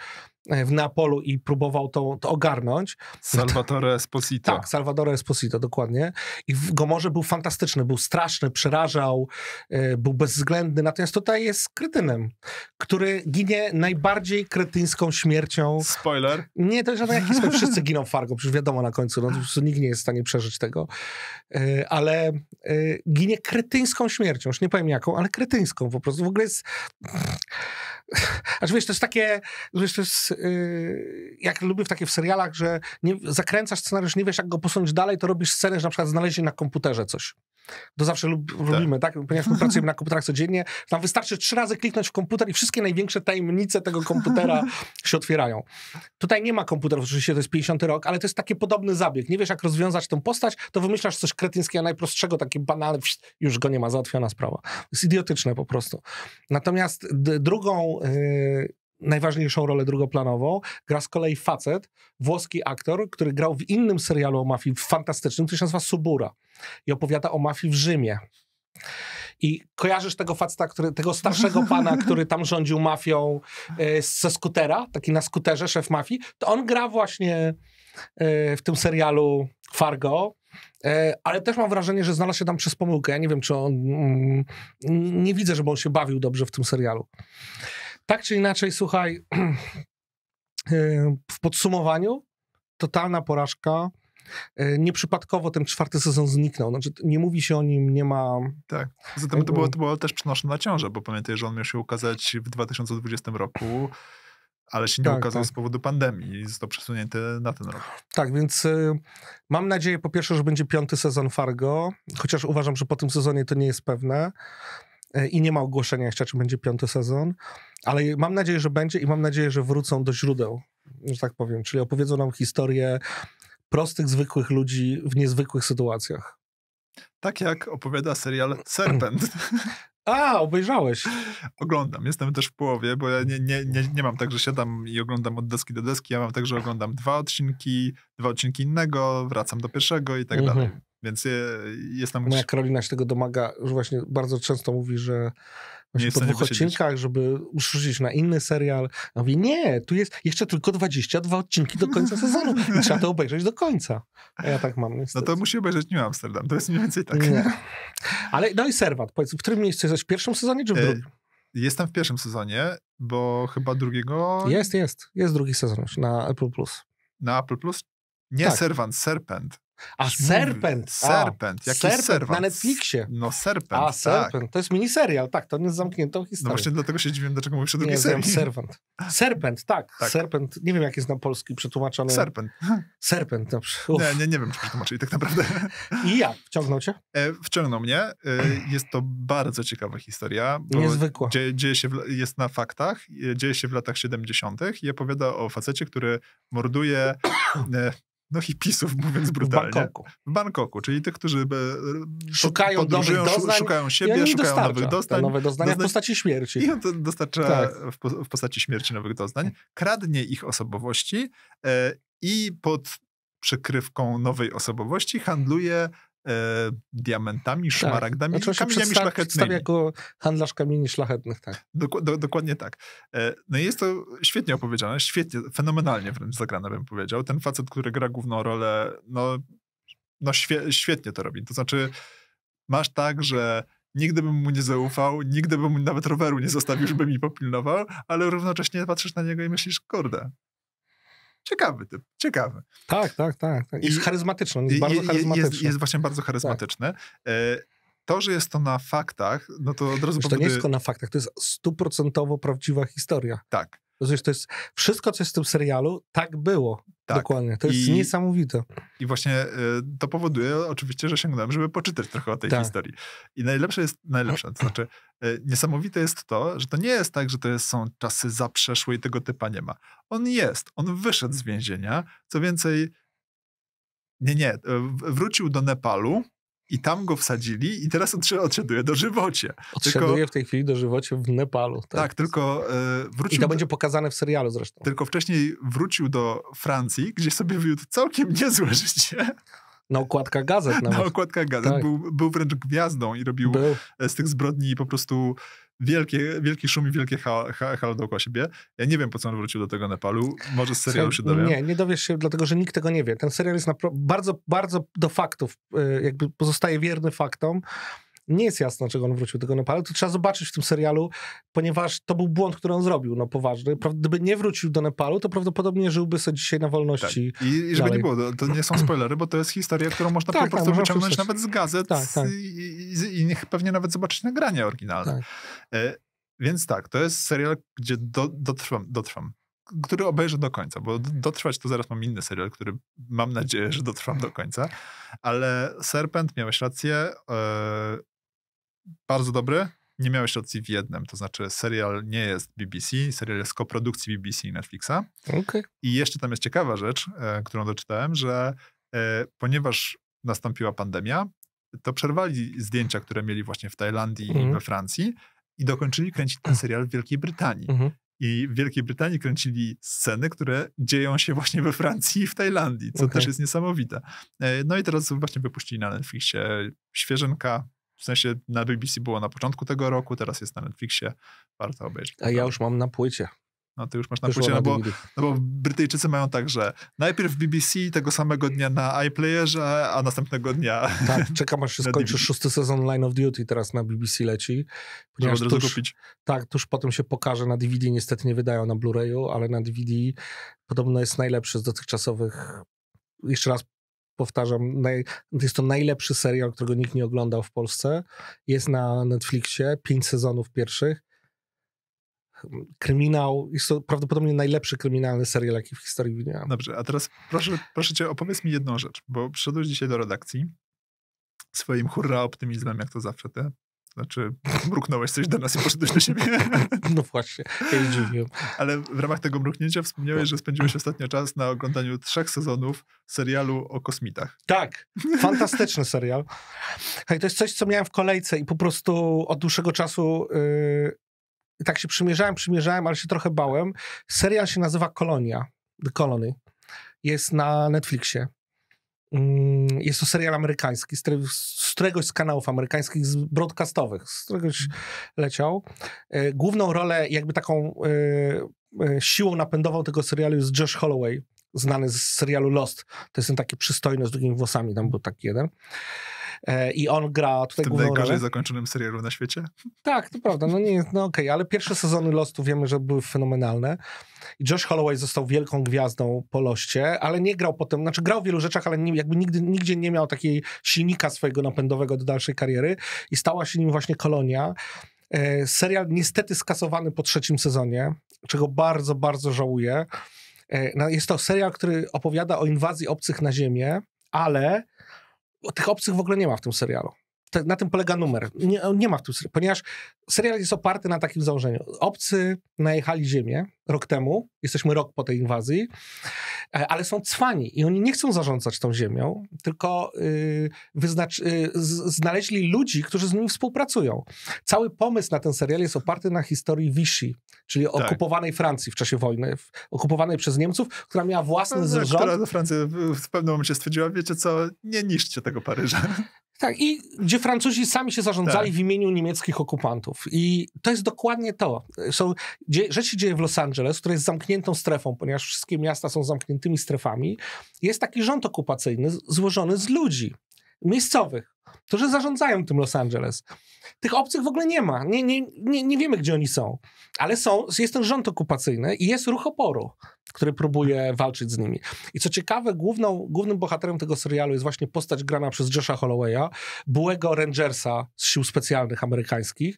Speaker 1: E, w Neapolu i próbował to, to ogarnąć. Salvatore Esposito. Tak, Salvatore Esposito, dokładnie. I Gomorze był fantastyczny, był straszny, przerażał, e, był bezwzględny, natomiast tutaj jest kretynem, który ginie najbardziej kretyńską śmiercią. Spoiler. Nie, to jest żaden jakiś wszyscy giną w Fargo, przecież wiadomo na końcu, no, nikt nie jest w stanie przeżyć tego, e, ale ginie kretyńską śmiercią, już nie powiem jaką, ale kretyńską po prostu. W ogóle jest Aż wiesz, to jest takie, wiesz, to jest, yy, jak lubię w takie w serialach, że nie, zakręcasz scenariusz, nie wiesz jak go posunąć dalej, to robisz scenę, że na przykład znaleźli na komputerze coś. To zawsze lub, tak. lubimy, tak? Ponieważ my pracujemy na komputerach codziennie, tam wystarczy trzy razy kliknąć w komputer i wszystkie największe tajemnice tego komputera się otwierają. Tutaj nie ma komputerów, oczywiście to jest 50 rok, ale to jest taki podobny zabieg. Nie wiesz, jak rozwiązać tą postać, to wymyślasz coś kretyńskiego, najprostszego, takie banalne, już go nie ma, załatwiona sprawa. Jest idiotyczne po prostu. Natomiast drugą Y, najważniejszą rolę drugoplanową. Gra z kolei facet, włoski aktor, który grał w innym serialu o mafii, fantastycznym, który się nazywa Subura i opowiada o mafii w Rzymie. I kojarzysz tego faceta, który, tego starszego pana, który tam rządził mafią y, ze skutera, taki na skuterze, szef mafii, to on gra właśnie y, w tym serialu Fargo, y, ale też mam wrażenie, że znalazł się tam przez pomyłkę. Ja nie wiem, czy on. Mm, nie widzę, żeby on się bawił dobrze w tym serialu. Tak czy inaczej, słuchaj, y, w podsumowaniu totalna porażka. Y, nieprzypadkowo ten czwarty sezon zniknął. Znaczy, nie mówi się o nim, nie ma. Tak. Zatem to było, to
Speaker 2: było też przenoszone na ciążę, bo pamiętaj, że on miał się ukazać w 2020 roku, ale się nie tak, ukazał tak. z powodu pandemii i został przesunięty na ten rok.
Speaker 1: Tak, więc y, mam nadzieję po pierwsze, że będzie piąty sezon Fargo, chociaż uważam, że po tym sezonie to nie jest pewne y, i nie ma ogłoszenia jeszcze, czy będzie piąty sezon. Ale mam nadzieję, że będzie i mam nadzieję, że wrócą do źródeł, że tak powiem, czyli opowiedzą nam historię prostych, zwykłych ludzi w niezwykłych sytuacjach.
Speaker 2: Tak jak opowiada serial Serpent. A, obejrzałeś. Oglądam, jestem też w połowie, bo ja nie, nie, nie, nie mam tak, że siadam i oglądam od deski do deski. Ja mam tak, że oglądam dwa odcinki, dwa odcinki innego,
Speaker 1: wracam do pierwszego i tak mhm. dalej. Więc je, jest Moja gdzieś... Karolina się tego domaga, że właśnie bardzo często mówi, że Właśnie po dwóch odcinkach, żeby rzucić na inny serial. No mówię, nie, tu jest jeszcze tylko 22 odcinki do końca sezonu i trzeba to obejrzeć do końca. A ja tak mam. Niestety. No to musi obejrzeć New Amsterdam, to jest mniej więcej tak. Nie. Ale no i Serwat, powiedz, w którym miejscu jesteś? W pierwszym sezonie czy w e, drugim?
Speaker 2: Jestem w pierwszym sezonie, bo chyba drugiego... Jest,
Speaker 1: jest. Jest drugi sezon już na Apple+. Plus.
Speaker 2: Na Apple+. Plus? Nie tak. Servant, Serpent. A Serpent! Serpent, a, jakiś serpent serpent. na
Speaker 1: Netflixie. No Serpent, A tak. Serpent, tak. to jest miniserial, tak, to nie jest zamkniętą no historią. No właśnie dlatego się dziwiłem, dlaczego mówisz o drugiej nie, serii. Serpent. Serpent, tak. tak. Serpent, nie wiem jak jest na polski przetłumaczone. Serpent. Serpent, dobrze. No, Uf. Nie, nie, nie wiem, czy przetłumaczyli tak naprawdę. I ja, wciągnął cię? E, wciągnął mnie. E, jest to
Speaker 2: bardzo ciekawa historia. Niezwykła. Dzieje, dzieje się, w, jest na faktach, e, dzieje się w latach 70. i opowiada o facecie, który morduje... E, no hipisów, mówiąc brutalnie. W Bangkoku. W Bangkoku, czyli tych, którzy be, e, szukają doznań, szukają siebie, szukają nowych doznań. Nowe doznania doznań, w postaci śmierci. I on to dostarcza tak. w, postaci śmierci nowych doznań. Tak. Kradnie ich osobowości e, i pod przykrywką nowej osobowości handluje e, diamentami, tak. szmaragdami, znaczy kamieniami szlachetnymi. szlachetnymi.
Speaker 1: jako handlarz kamieni szlachetnych, tak.
Speaker 2: Dok do dokładnie tak. E, no i jest to świetnie opowiedziane, świetnie, fenomenalnie wręcz zagrane, bym powiedział. Ten facet, który gra główną rolę, no, no świe świetnie to robi. To znaczy, masz tak, że Nigdy bym mu nie zaufał, nigdy bym mu nawet roweru nie zostawił, żeby mi popilnował, ale równocześnie patrzysz na niego i myślisz, kurde, ciekawy typ, ciekawy.
Speaker 1: Tak, tak, tak.
Speaker 2: tak. Jest I, charyzmatyczny, jest i, bardzo charyzmatyczny. Jest, jest, właśnie bardzo tak. charyzmatyczny. Tak. To, że jest to na faktach,
Speaker 1: no to od razu... Wiesz, to nie jest tylko na faktach, to jest stuprocentowo prawdziwa historia. Tak. Rozumiesz, znaczy, to jest wszystko, co jest w tym serialu, tak było. Tak. Dokładnie. To jest I, niesamowite. I właśnie
Speaker 2: y, to powoduje oczywiście, że sięgnąłem, żeby poczytać trochę o tej tak. historii. I najlepsze jest, najlepsze, to znaczy y, niesamowite jest to, że to nie jest tak, że to jest, są czasy zaprzeszłe i tego typa nie ma. On jest, on wyszedł z więzienia, co więcej, nie, nie, e, wrócił do Nepalu, i tam go wsadzili i teraz odszedł do żywocie.
Speaker 1: Odszedł w tej chwili do żywocie w Nepalu. Tak, tak tylko e, wrócił... I to do, będzie pokazane w serialu zresztą.
Speaker 2: Tylko wcześniej wrócił do Francji, gdzie sobie wiódł całkiem niezłe życie. Na okładkach gazet nawet. Na okładkach gazet. Tak. Był, był wręcz gwiazdą i robił był. E, z tych zbrodni po prostu wielkie, wielki szum i wielkie halo dookoła siebie. Ja nie wiem, po co on wrócił do tego Nepalu. Może z serialu się dowiem. Nie,
Speaker 1: nie dowiesz się, dlatego że nikt tego nie wie. Ten serial jest bardzo, bardzo do faktów, y, jakby pozostaje wierny faktom nie jest jasne, dlaczego on wrócił do tego Nepalu. To trzeba zobaczyć w tym serialu, ponieważ to był błąd, który on zrobił, no poważny. Gdyby nie wrócił do Nepalu, to prawdopodobnie żyłby sobie dzisiaj na wolności. Tak. I, I żeby dalej. nie było, to, nie są spoilery, bo to jest historia, którą można tak, po tak, prostu tak, wyciągnąć nawet z gazet tak, tak. I, i, i, pewnie nawet zobaczyć
Speaker 2: nagrania oryginalne. E, więc tak, to jest serial, gdzie do, dotrwam, dotrwam który obejrzę do końca, bo dotrwać to zaraz mam inny serial, który mam nadzieję, że dotrwam do końca, ale Serpent, miałeś rację, e, bardzo dobry. Nie miałeś racji w jednym, to znaczy serial nie jest BBC, serial jest koprodukcji BBC i Netflixa. Okay. I jeszcze tam jest ciekawa rzecz, e, którą doczytałem, że e, ponieważ nastąpiła pandemia, to przerwali zdjęcia, które mieli właśnie w Tajlandii mm. i we mhm. Francji i dokończyli kręcić ten serial w Wielkiej Brytanii. Mm -hmm. I w Wielkiej Brytanii kręcili sceny, które dzieją się właśnie we Francji i w Tajlandii, co okay. też jest niesamowite. E, no i teraz właśnie wypuścili na Netflixie świeżynka, w sensie na BBC było na początku tego roku, teraz jest na Netflixie, warto obejrzeć. A ja już mam na płycie. No ty już masz na płycie, no, bo, no bo Brytyjczycy mają tak, że najpierw BBC tego samego dnia na iPlayerze, a następnego dnia...
Speaker 1: Tak, czekam aż się skończy szósty sezon Line of Duty, teraz na BBC leci. Ponieważ to tuż, kupić. Tak, tuż potem się pokaże na DVD, niestety nie wydają na Blu-rayu, ale na DVD podobno jest najlepszy z dotychczasowych jeszcze raz powtarzam, naj, jest to najlepszy serial, którego nikt nie oglądał w Polsce. Jest na Netflixie, pięć sezonów pierwszych. Kryminał, jest to prawdopodobnie najlepszy kryminalny serial, jaki w historii widziałem.
Speaker 2: Dobrze, a teraz proszę, proszę cię, opowiedz mi jedną rzecz, bo przyszedłeś dzisiaj do redakcji swoim hurra optymizmem, jak to zawsze te znaczy, mruknąłeś coś do nas i poszedłeś do siebie. No właśnie, ja dziwiłem. Ale w ramach tego mruknięcia wspomniałeś, że spędziłeś no. ostatnio czas na oglądaniu trzech sezonów serialu o kosmitach.
Speaker 1: Tak, fantastyczny serial. Hej, to jest coś, co miałem w kolejce i po prostu od dłuższego czasu yy, tak się przymierzałem, przymierzałem, ale się trochę bałem. Serial się nazywa Kolonia, The Colony. Jest na Netflixie. Mm, jest to serial amerykański, z któregoś z kanałów amerykańskich, z broadcastowych, z któregoś mhm. leciał. E, główną rolę, jakby taką e, e, siłą napędową tego serialu jest Josh Holloway, znany z serialu Lost. To jest ten taki przystojny z drugimi włosami, tam był taki jeden. E, i on gra tutaj W tym najgorzej
Speaker 2: zakończonym serialu na świecie?
Speaker 1: Tak, to prawda, no nie, no okej, okay. ale pierwsze sezony Lostu wiemy, że były fenomenalne. Josh Holloway został wielką gwiazdą po Loście, ale nie grał potem, znaczy grał w wielu rzeczach, ale nie, jakby nigdy, nigdzie nie miał takiej silnika swojego napędowego do dalszej kariery i stała się nim właśnie Kolonia. E, serial niestety skasowany po trzecim sezonie, czego bardzo, bardzo żałuję. E, no jest to serial, który opowiada o inwazji obcych na Ziemię, ale tych obcych w ogóle nie ma w tym serialu te, na tym polega numer. Nie, nie ma w tym, ponieważ serial jest oparty na takim założeniu. Obcy najechali ziemię rok temu, jesteśmy rok po tej inwazji, e, ale są cwani i oni nie chcą zarządzać tą ziemią, tylko y, wyznacz, y, znaleźli ludzi, którzy z nimi współpracują. Cały pomysł na ten serial jest oparty na historii Vichy, czyli tak. okupowanej Francji w czasie wojny, w, okupowanej przez Niemców, która miała własny no, rząd. Która
Speaker 2: do Francji w, w pewnym momencie stwierdziła, wiecie co, nie niszczcie tego Paryża.
Speaker 1: Tak, i gdzie Francuzi sami się zarządzali tak. w imieniu niemieckich okupantów. I to jest dokładnie to. Są, dzieje, rzecz się dzieje w Los Angeles, które jest zamkniętą strefą, ponieważ wszystkie miasta są zamkniętymi strefami. Jest taki rząd okupacyjny złożony z ludzi miejscowych, którzy zarządzają tym Los Angeles. Tych obcych w ogóle nie ma. Nie, nie, nie, nie wiemy, gdzie oni są. Ale są, jest ten rząd okupacyjny i jest ruch oporu, który próbuje walczyć z nimi. I co ciekawe, główną, głównym bohaterem tego serialu jest właśnie postać grana przez Josha Hollowaya, byłego Rangersa z sił specjalnych amerykańskich,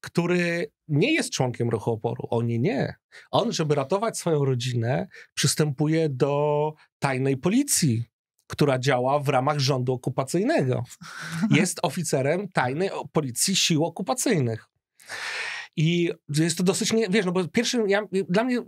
Speaker 1: który nie jest członkiem ruchu oporu. On nie, nie. On, żeby ratować swoją rodzinę, przystępuje do tajnej policji która działa w ramach rządu okupacyjnego. Jest oficerem tajnej policji sił okupacyjnych. I jest to dosyć, nie, wiesz, no bo pierwszy, ja, dla mnie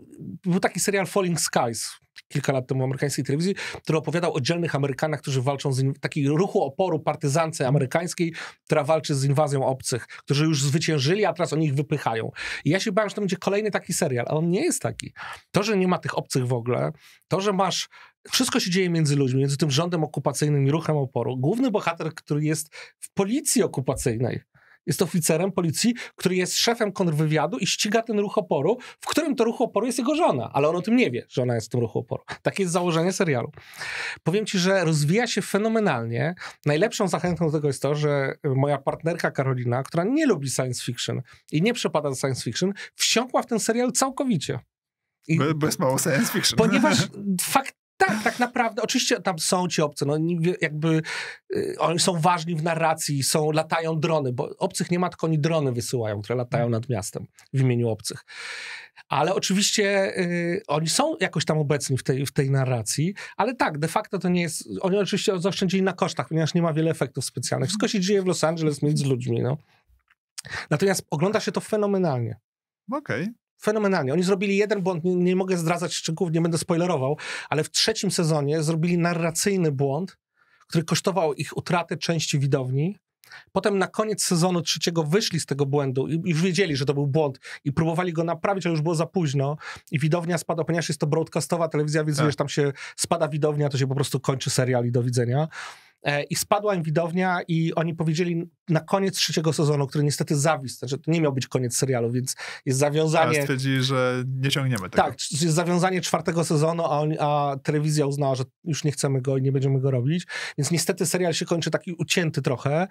Speaker 1: był taki serial Falling Skies, kilka lat temu amerykańskiej telewizji, który opowiadał o dzielnych Amerykanach, którzy walczą z takiej ruchu oporu partyzance amerykańskiej, która walczy z inwazją obcych, którzy już zwyciężyli, a teraz oni ich wypychają. I ja się bałem, że to będzie kolejny taki serial, ale on nie jest taki. To, że nie ma tych obcych w ogóle, to, że masz wszystko się dzieje między ludźmi, między tym rządem okupacyjnym i ruchem oporu. Główny bohater, który jest w policji okupacyjnej, jest oficerem policji, który jest szefem kontrwywiadu i ściga ten ruch oporu, w którym to ruch oporu jest jego żona, ale on o tym nie wie, że ona jest w tym ruchu oporu. Takie jest założenie serialu. Powiem ci, że rozwija się fenomenalnie. Najlepszą zachętą do tego jest to, że moja partnerka Karolina, która nie lubi science fiction i nie przepada za science fiction, wsiąkła w ten serial całkowicie. I, mało science fiction. Ponieważ fakt, tak, tak naprawdę. Oczywiście tam są ci obcy, no oni jakby, y, oni są ważni w narracji, są, latają drony, bo obcych nie ma, tylko oni drony wysyłają, które latają nad miastem w imieniu obcych. Ale oczywiście y, oni są jakoś tam obecni w tej, w tej narracji, ale tak, de facto to nie jest, oni oczywiście zaoszczędzili na kosztach, ponieważ nie ma wiele efektów specjalnych. Wszystko się dzieje w Los Angeles między ludźmi, no. Natomiast ogląda się to fenomenalnie. Okej. Okay fenomenalnie. Oni zrobili jeden błąd, nie, nie, mogę zdradzać szczegółów, nie będę spoilerował, ale w trzecim sezonie zrobili narracyjny błąd, który kosztował ich utratę części widowni. Potem na koniec sezonu trzeciego wyszli z tego błędu i już wiedzieli, że to był błąd i próbowali go naprawić, ale już było za późno i widownia spada, ponieważ jest to broadcastowa telewizja, więc tak. wiesz, tam się spada widownia, to się po prostu kończy serial i do widzenia. E, i spadła im widownia i oni powiedzieli na koniec trzeciego sezonu, który niestety zawisł, znaczy to nie miał być koniec serialu, więc jest zawiązanie... Ale stwierdzi, że nie ciągniemy tego. Tak, jest zawiązanie czwartego sezonu, a, on, a telewizja uznała, że już nie chcemy go i nie będziemy go robić, więc niestety serial się kończy taki ucięty trochę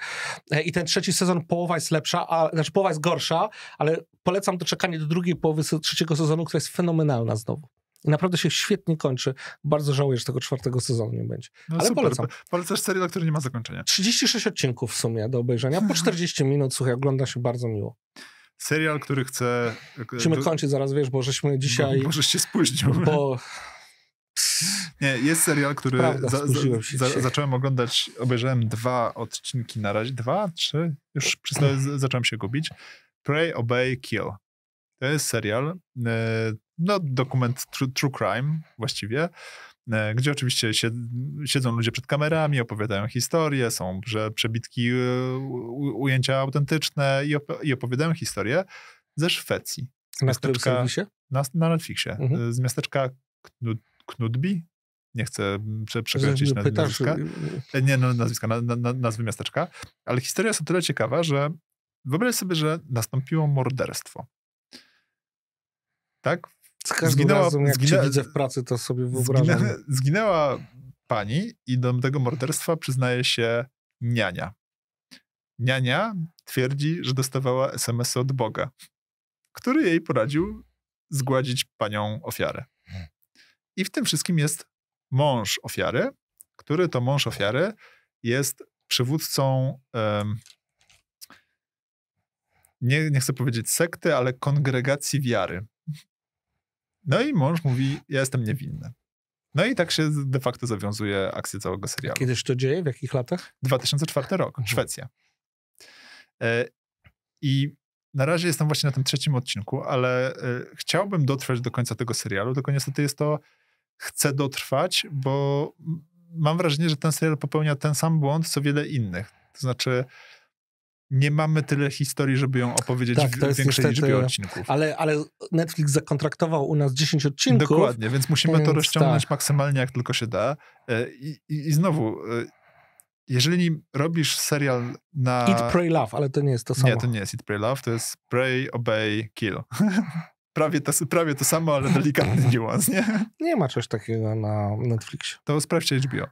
Speaker 1: e, i ten trzeci sezon połowa jest lepsza, a, znaczy połowa jest gorsza, ale polecam doczekanie do drugiej połowy trzeciego sezonu, która jest fenomenalna znowu. I naprawdę się świetnie kończy. Bardzo żałuję, że tego czwartego sezonu nie będzie. No Ale super. polecam. Polecasz serial, który nie ma zakończenia. 36 odcinków w sumie do obejrzenia, po 40 minut, słuchaj, ogląda się bardzo miło
Speaker 2: serial, który chcę. Musimy kończyć
Speaker 1: zaraz, wiesz, bo żeśmy dzisiaj. Bo, się spóźnił. Bo...
Speaker 2: Nie, jest serial, który
Speaker 1: Prawda, za, za, za, zacząłem
Speaker 2: oglądać, obejrzałem dwa odcinki na razie, dwa, trzy, już przyznaję, zacząłem się gubić. Pray, Obey, Kill. To e, jest serial, e, no dokument true, true crime właściwie, e, gdzie oczywiście siedzą ludzie przed kamerami, opowiadają historie, są przebitki, ujęcia autentyczne i opowiadają historię ze Szwecji. Na miasteczka, na, na Netflixie. Mhm. Z miasteczka Knud, Knudbi, nie chcę mm, prze, na nazwiska. Nie, no, nazwiska, na, na, nazwy miasteczka. Ale historia jest o tyle ciekawa, że wyobraź sobie, że nastąpiło morderstwo tak? Z zginęła, razem, jak zginę... widzę
Speaker 1: w pracy, to sobie wyobrażam. Zginę...
Speaker 2: Zginęła pani i do tego morderstwa przyznaje się niania. Niania twierdzi, że dostawała SMS od Boga, który jej poradził zgładzić panią ofiarę. I w tym wszystkim jest mąż ofiary, który to mąż ofiary jest przywódcą. Um, nie, nie chcę powiedzieć sekty, ale kongregacji wiary. No i mąż mówi, ja jestem niewinny. No i tak się de facto zawiązuje akcja całego serialu. Kiedyś to dzieje? W jakich latach? 2004 rok, mhm. Szwecja. E, I na razie jestem właśnie na tym trzecim odcinku, ale e, chciałbym dotrwać do końca tego serialu, tylko niestety jest to, chcę dotrwać, bo mam wrażenie, że ten serial popełnia ten sam błąd, co wiele innych. To znaczy, nie mamy tyle historii, żeby ją opowiedzieć tak, w większej niestety, liczbie odcinków.
Speaker 1: Ale, ale Netflix zakontraktował u nas 10 odcinków. Dokładnie, więc musimy więc to rozciągnąć tak.
Speaker 2: maksymalnie jak tylko się da. E, I, i, i znowu, e, jeżeli robisz serial na... Eat, Pray, Love, ale
Speaker 1: to nie jest to samo. Nie, to nie
Speaker 2: jest Eat, Pray, Love, to jest Pray, Obey, Kill. prawie, to, prawie to samo, ale delikatny niuans,
Speaker 1: nie? Nie ma czegoś takiego na Netflixie. To sprawdźcie HBO.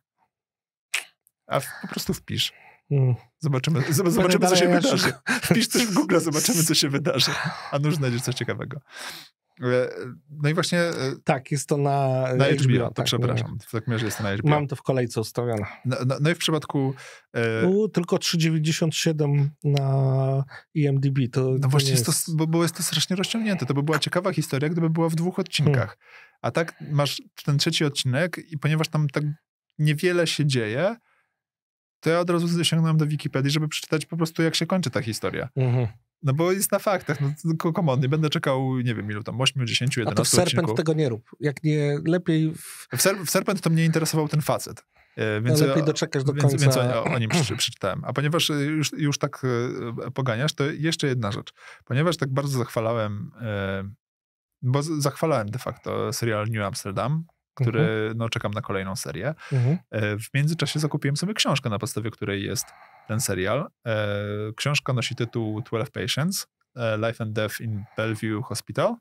Speaker 2: A w, po prostu wpisz. Mm. Zobaczymy, zobaczymy co się wydarzy. Wpisz coś w Google, zobaczymy, co się wydarzy. A nuż znajdziesz coś ciekawego. E, e, no i właśnie... E,
Speaker 1: tak, jest to na, na HBO, HBO, to tak, przepraszam.
Speaker 2: W takim razie jest to na HBO. Mam to w kolejce ustawione. No, no, no i w przypadku... E... U,
Speaker 1: tylko 3,97 na IMDb. To, no to właśnie, jest... To, bo, bo jest to strasznie rozciągnięte. To by
Speaker 2: była ciekawa historia, gdyby była w dwóch odcinkach. Hmm. A tak masz ten trzeci odcinek i ponieważ tam tak niewiele się dzieje, to ja od razu zasięgnąłem do Wikipedii, żeby przeczytać po prostu, jak się kończy ta historia. Mhm. No bo jest na faktach, no common, nie będę czekał, nie wiem, ilu tam, 8, 10, 11 A to w Serpent odcinku. tego nie rób. Jak nie, lepiej... W... W, ser, w, Serpent to mnie interesował ten facet. E, więc, no lepiej doczekasz do końca. Więc o, o nim przeczytałem. A ponieważ e, już, już tak e, poganiasz, to jeszcze jedna rzecz. Ponieważ tak bardzo zachwalałem, bo zachwalałem de facto serial New Amsterdam, który mhm. no, czekam na kolejną serię. Mhm. E, w międzyczasie zakupiłem sobie książkę, na podstawie której jest ten serial. E, książka nosi tytuł 12 Patients, e, Life and Death in Bellevue Hospital.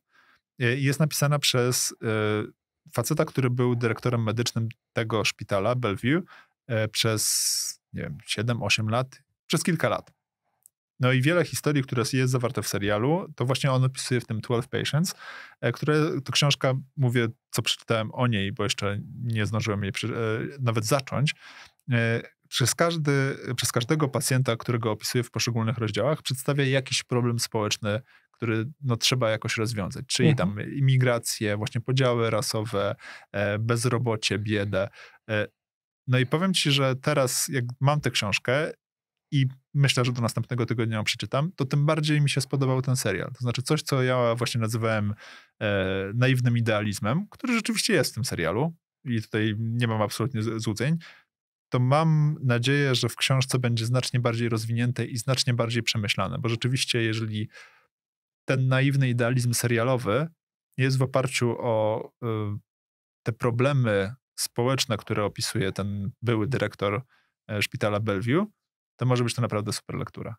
Speaker 2: Jest napisana przez faceta, który był dyrektorem medycznym tego szpitala, Bellevue, przez nie wiem, 7-8 lat, przez kilka lat. No i wiele historii, które jest zawarte w serialu, to właśnie on opisuje w tym 12 Patients, e, które to książka, mówię, co przeczytałem o niej, bo jeszcze nie zdążyłem jej przy, e, nawet zacząć. E, przez, każdy, przez każdego pacjenta, którego opisuje w poszczególnych rozdziałach, przedstawia jakiś problem społeczny, który no, trzeba jakoś rozwiązać, czyli mhm. tam imigrację, właśnie podziały rasowe, bezrobocie, biedę. No i powiem ci, że teraz, jak mam tę książkę i myślę, że do następnego tygodnia ją przeczytam, to tym bardziej mi się spodobał ten serial. To znaczy coś, co ja właśnie nazywałem e, naiwnym idealizmem, który rzeczywiście jest w tym serialu i tutaj nie mam absolutnie złudzeń, to mam nadzieję, że w książce będzie znacznie bardziej rozwinięte i znacznie bardziej przemyślane, bo rzeczywiście jeżeli ten naiwny idealizm serialowy jest w oparciu o y, te problemy społeczne, które opisuje ten były dyrektor e, szpitala Bellevue, to może być to naprawdę super lektura.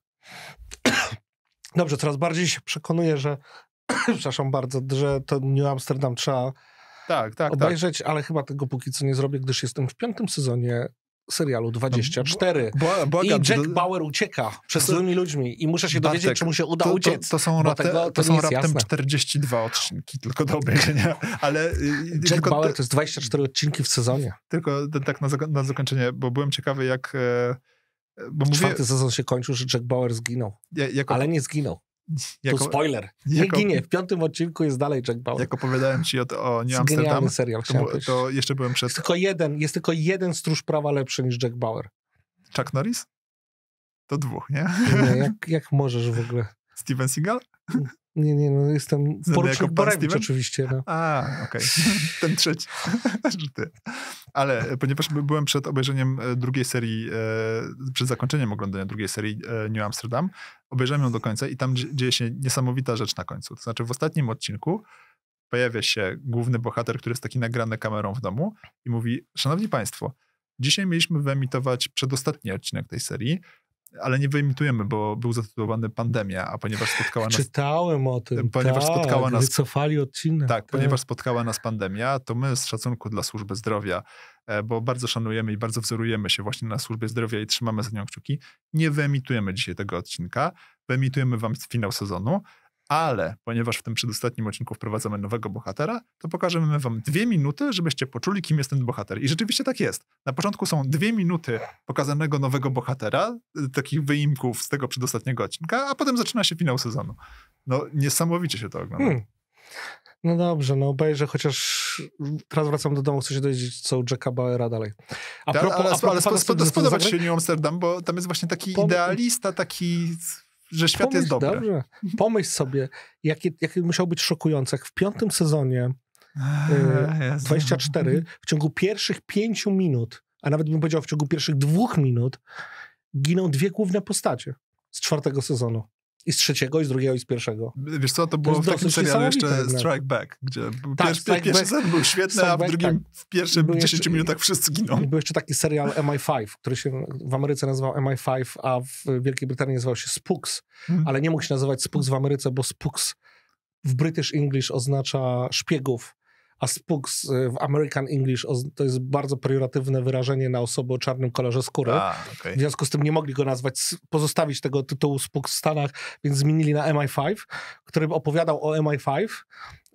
Speaker 1: Dobrze, coraz bardziej się przekonuję, że przepraszam bardzo, że to New Amsterdam trzeba tak, tak, tak. obejrzeć, tak. ale chyba tego póki co nie zrobię, gdyż jestem w piątym sezonie serialu 24. No, bo, bo, I Jack Bauer ucieka przed złymi ludźmi i muszę się Bartek, dowiedzieć, czy mu się uda to, uciec. To, to są, rate, tego, to są raptem jasne. 42 odcinki tylko do obejrzenia, ale... Y, y, Jack tylko, Bauer to jest 24 odcinki w sezonie. Tylko
Speaker 2: tak na, na zakończenie, bo byłem ciekawy,
Speaker 1: jak... E, bo mówię, Czwarty sezon się kończył, że Jack Bauer zginął. Jako, ale nie zginął. Jako, spoiler. Nie jako, ginie. W piątym odcinku jest dalej Jack Bauer. Jak opowiadałem ci o, o New Amsterdam, serial, to, to jeszcze byłem przed... Jest tylko jeden, jest tylko jeden stróż prawa lepszy niż Jack Bauer. Chuck Norris? To dwóch, nie? nie jak, jak możesz w ogóle? Steven Seagal? Mm. Nie, nie, no jestem porucznik Borewicz oczywiście. No.
Speaker 2: A, okej. Okay. Ten trzeci. Ale e, ponieważ byłem przed obejrzeniem e, drugiej serii, e, przed zakończeniem oglądania drugiej serii New Amsterdam, obejrzałem ją do końca i tam dzieje się niesamowita rzecz na końcu. To znaczy w ostatnim odcinku pojawia się główny bohater, który jest taki nagrany kamerą w domu i mówi, szanowni państwo, dzisiaj mieliśmy wyemitować przedostatni odcinek tej serii, ale nie wyimitujemy, bo był zatytułowany Pandemia, a ponieważ
Speaker 1: spotkała nas... Czytałem o tym, ponieważ tak, spotkała nas, wycofali odcinek. Tak, tak, ponieważ
Speaker 2: spotkała nas pandemia, to my z szacunku dla służby zdrowia, e, bo bardzo szanujemy i bardzo wzorujemy się właśnie na służbie zdrowia i trzymamy za nią kciuki, nie wyemitujemy dzisiaj tego odcinka, wyemitujemy wam finał sezonu, ale ponieważ w tym przedostatnim odcinku wprowadzamy nowego bohatera, to pokażemy wam dwie minuty, żebyście poczuli, kim jest ten bohater. I rzeczywiście tak jest. Na początku są dwie minuty pokazanego nowego bohatera, y, takich wyimków z tego przedostatniego odcinka, a potem zaczyna się finał
Speaker 1: sezonu. No niesamowicie się to ogląda. Hmm. No dobrze, no obejrzę, chociaż teraz wracam do domu, chcę się dowiedzieć, co u Jacka Bauera dalej. A propos, ale, a ale spo, się New
Speaker 2: Amsterdam, bo tam jest właśnie taki Pom... idealista, taki że świat pomyśl, jest dobry. Dobrze.
Speaker 1: Pomyśl sobie, jakie, jakie musiał być szokujące, jak w piątym sezonie eee, 24 w ciągu pierwszych pięciu minut, a nawet bym powiedział w ciągu pierwszych dwóch minut, giną dwie główne postacie z czwartego sezonu. I z trzeciego, i z drugiego, i z pierwszego.
Speaker 2: Wiesz co, to było to w takim serialu jeszcze Strike Back, gdzie tak, pierwszy, Strike pierwszy back, był świetny, a w drugim, tak. w pierwszym 10 jeszcze,
Speaker 1: minutach wszyscy giną. Był jeszcze taki serial MI5, który się w Ameryce nazywał MI5, a w Wielkiej Brytanii nazywał się Spooks, hmm. ale nie mógł się nazywać Spooks w Ameryce, bo Spooks w British English oznacza szpiegów, a spooks e, w American English to jest bardzo priorytetywne wyrażenie na osobę o czarnym kolorze skóry. A, okay. W związku z tym nie mogli go nazwać, pozostawić tego tytułu spooks w Stanach, więc zmienili na MI5, który opowiadał o MI5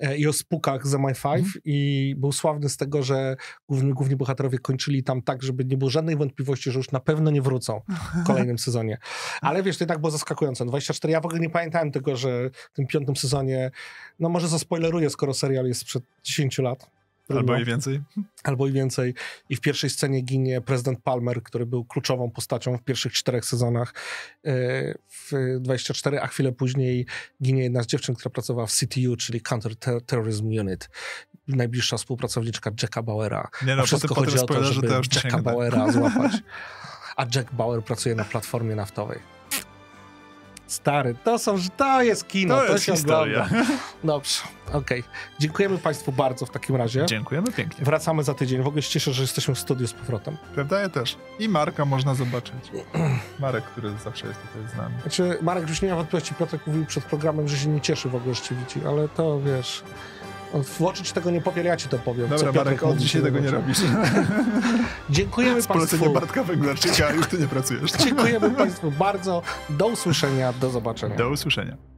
Speaker 1: E, i o spukach z MI5 mm. i był sławny z tego, że główni, główni bohaterowie kończyli tam tak, żeby nie było żadnej wątpliwości, że już na pewno nie wrócą w kolejnym sezonie. Ale wiesz, to tak było zaskakujące. 24, no, ja w ogóle nie pamiętałem tego, że w tym piątym sezonie, no może zaspoileruję, skoro serial jest sprzed 10 lat, Albo i więcej. Albo i więcej. I w pierwszej scenie ginie prezydent Palmer, który był kluczową postacią w pierwszych czterech sezonach e, w 24, a chwilę później ginie jedna z dziewczyn, która pracowała w CTU, czyli Counter Terrorism Unit. Najbliższa współpracowniczka Jacka Bauera. Nie no, wszystko potem, chodzi potem o to, żeby to Jacka Bauera złapać. A Jack Bauer pracuje na platformie naftowej. Stary, to są, to jest kino, to, to jest się historia. Dobrze, okej. Okay. Dziękujemy Państwu bardzo w takim razie. Dziękujemy pięknie. Wracamy za tydzień. W ogóle się cieszę, że jesteśmy w studiu z powrotem. Prawda? Ja też. I Marka można zobaczyć.
Speaker 2: Marek, który zawsze jest tutaj z nami.
Speaker 1: Znaczy, Marek już nie ma wątpliwości. Piotrek mówił przed programem, że się nie cieszy w ogóle widzi, ale to wiesz... Włączyć tego nie popieracie, to powiem. Dobra, Barek, od dzisiaj tego nie robisz. Dziękujemy Państwu. Państwu. Bartka Węglarczyka, już ty nie pracujesz. Dziękujemy Państwu bardzo. Do usłyszenia, do zobaczenia. Do usłyszenia.